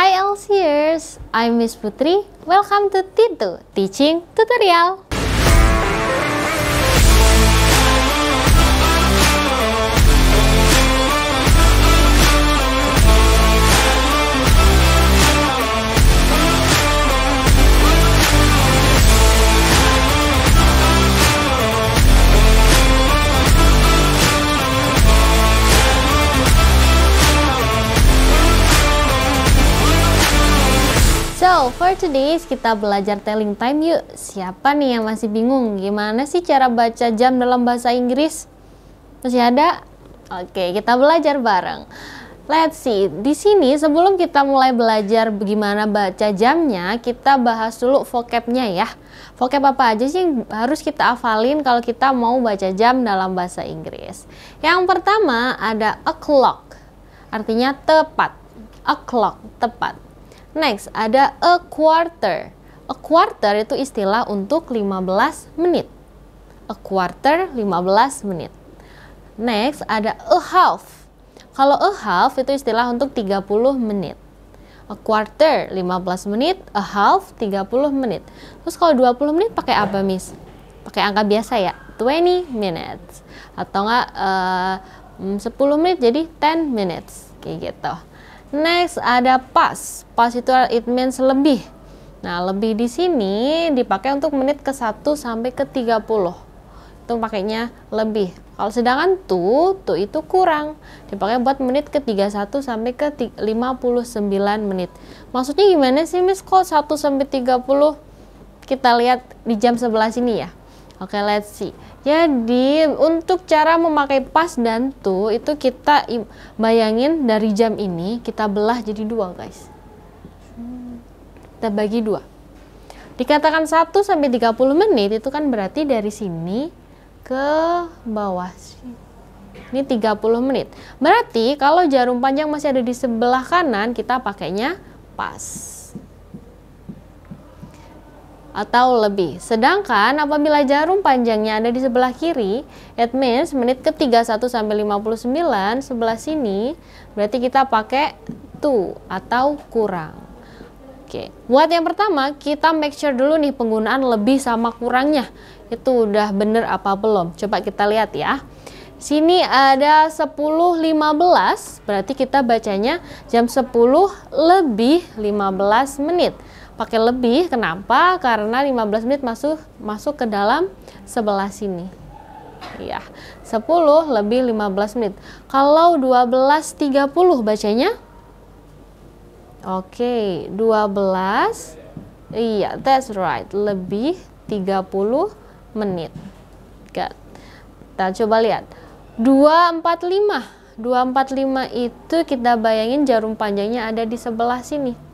Hi LCers, I'm Miss Putri. Welcome to Tito Teaching Tutorial. for today kita belajar telling time yuk. Siapa nih yang masih bingung gimana sih cara baca jam dalam bahasa Inggris? Masih ada? Oke, kita belajar bareng. Let's see. Di sini sebelum kita mulai belajar bagaimana baca jamnya, kita bahas dulu vocabnya ya. Vocab apa aja sih yang harus kita hafalin kalau kita mau baca jam dalam bahasa Inggris? Yang pertama ada o'clock. Artinya tepat. O'clock, tepat. Next, ada a quarter. A quarter itu istilah untuk 15 menit. A quarter 15 menit. Next, ada a half. Kalau a half itu istilah untuk 30 menit. A quarter 15 menit, a half 30 menit. Terus kalau 20 menit pakai apa, Miss? Pakai angka biasa ya, 20 minutes. Atau enggak eh, mm, uh, 10 menit jadi 10 minutes, kayak gitu. Next ada pas. Pas itu it means lebih. Nah, lebih di sini dipakai untuk menit ke-1 sampai ke-30. Itu pakainya lebih. Kalau sedangkan tuh, itu kurang. Dipakai buat menit ke-31 sampai ke 59 menit. Maksudnya gimana sih, Miss? Kok 1 sampai 30? Kita lihat di jam sebelah sini ya. Oke, okay, let's see. Jadi, untuk cara memakai pas dan to itu kita bayangin dari jam ini kita belah jadi dua, guys. Kita bagi dua. Dikatakan 1 sampai 30 menit itu kan berarti dari sini ke bawah sini. Ini 30 menit. Berarti kalau jarum panjang masih ada di sebelah kanan, kita pakainya pas atau lebih. Sedangkan apabila jarum panjangnya ada di sebelah kiri, it means menit ke 31 sampai 59 sebelah sini, berarti kita pakai to atau kurang. Oke, buat yang pertama kita make sure dulu nih penggunaan lebih sama kurangnya itu udah bener apa belum. Coba kita lihat ya. Sini ada 10.15, berarti kita bacanya jam 10 lebih 15 menit pakai lebih kenapa karena 15 menit masuk masuk ke dalam sebelah sini ya 10 lebih 15 menit kalau 12.30 bacanya oke okay, 12 iya that's right lebih 30 menit good kita coba lihat 245 245 itu kita bayangin jarum panjangnya ada di sebelah sini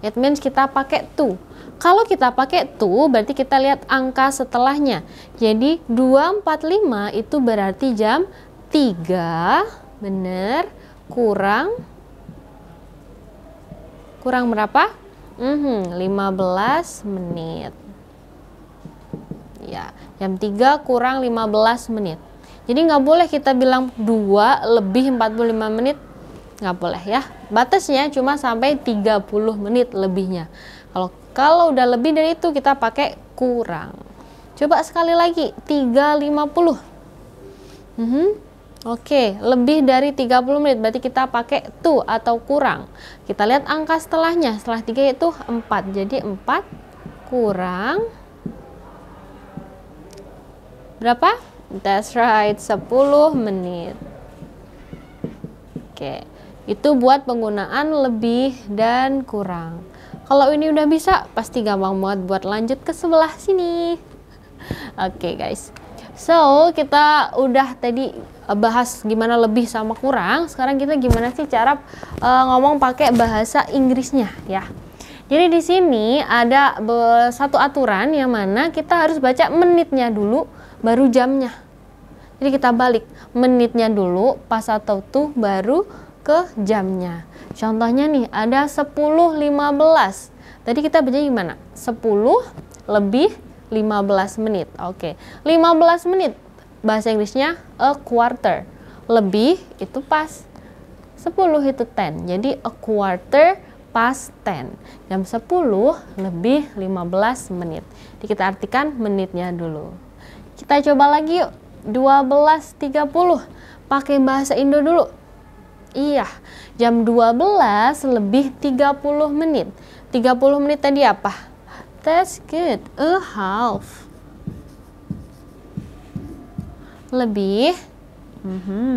It means kita pakai to. Kalau kita pakai to, berarti kita lihat angka setelahnya. Jadi 245 itu berarti jam 3, benar, kurang, kurang berapa? Mm -hmm, 15 menit. Ya, jam 3 kurang 15 menit. Jadi nggak boleh kita bilang 2 lebih 45 menit nggak boleh ya batasnya cuma sampai 30 menit lebihnya kalau kalau udah lebih dari itu kita pakai kurang coba sekali lagi 350 mm -hmm. Oke, okay. lebih dari 30 menit berarti kita pakai to atau kurang. Kita lihat angka setelahnya. Setelah 3 itu 4. Jadi 4 kurang berapa? That's right, 10 menit. Oke. Okay. Itu buat penggunaan lebih dan kurang. Kalau ini udah bisa, pasti gampang banget buat lanjut ke sebelah sini. Oke okay, guys. So, kita udah tadi eh, bahas gimana lebih sama kurang. Sekarang kita gimana sih cara uh, ngomong pakai bahasa Inggrisnya ya. Jadi di sini ada satu aturan yang mana kita harus baca menitnya dulu baru jamnya. Jadi kita balik menitnya dulu pas atau tuh baru ke jamnya. Contohnya nih ada 10:15. Tadi kita baca gimana? 10 lebih 15 menit. Oke. Okay. 15 menit bahasa Inggrisnya a quarter. Lebih itu pas 10 itu 10. Jadi a quarter past 10. Jam 10 lebih 15 menit. Jadi kita artikan menitnya dulu. Kita coba lagi yuk. 12.30 pakai bahasa Indo dulu Iya, jam 12 lebih 30 menit. 30 menit tadi apa? That's good. A half. Lebih. Mm -hmm.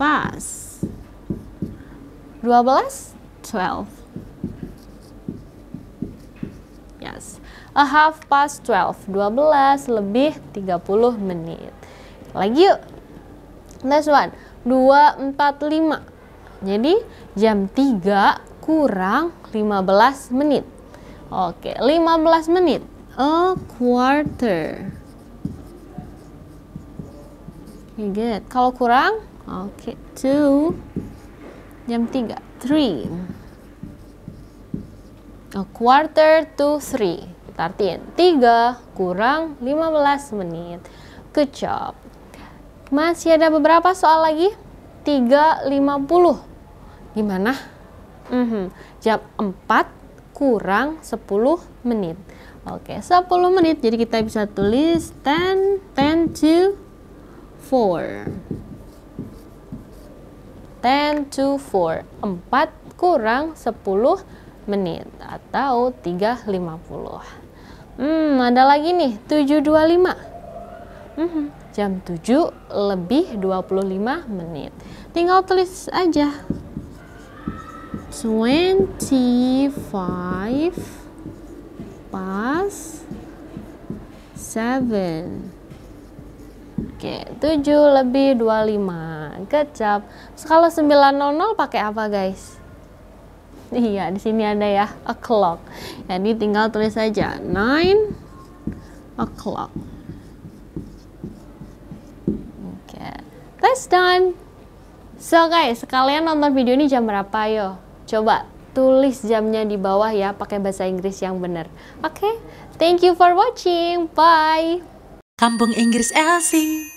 Pas. 12? 12. Yes. A half past 12. 12 lebih 30 menit. Lagi yuk. Next one. 2, 4, 5. Jadi jam 3 kurang 15 menit. Oke, 15 menit. A quarter. You good. Kalau kurang, oke. Okay. Two. Jam 3. Three. A quarter to three. Kita 3 kurang 15 menit. Good job. Masih ada beberapa soal lagi? Oke, 3.50. Gimana? Mm -hmm. Jam 4 kurang 10 menit. Oke, 10 menit. Jadi kita bisa tulis 10, 10 to 4. 10 to 4. 4 kurang 10 menit atau 3.50. Hmm, ada lagi nih, 725. 725. Mm-hmm. Jam 7 lebih 25 menit. Tinggal tulis aja. 25 past 7. Oke, 7 lebih 25. Kecap. Kalau 900 pakai apa, guys? Iya, di sini ada ya, o'clock. Jadi tinggal tulis saja 9 o'clock. Test done. So guys, kalian nonton video ini jam berapa yo? Coba tulis jamnya di bawah ya pakai bahasa Inggris yang benar. Oke, okay? thank you for watching. Bye. Kampung Inggris Elsie.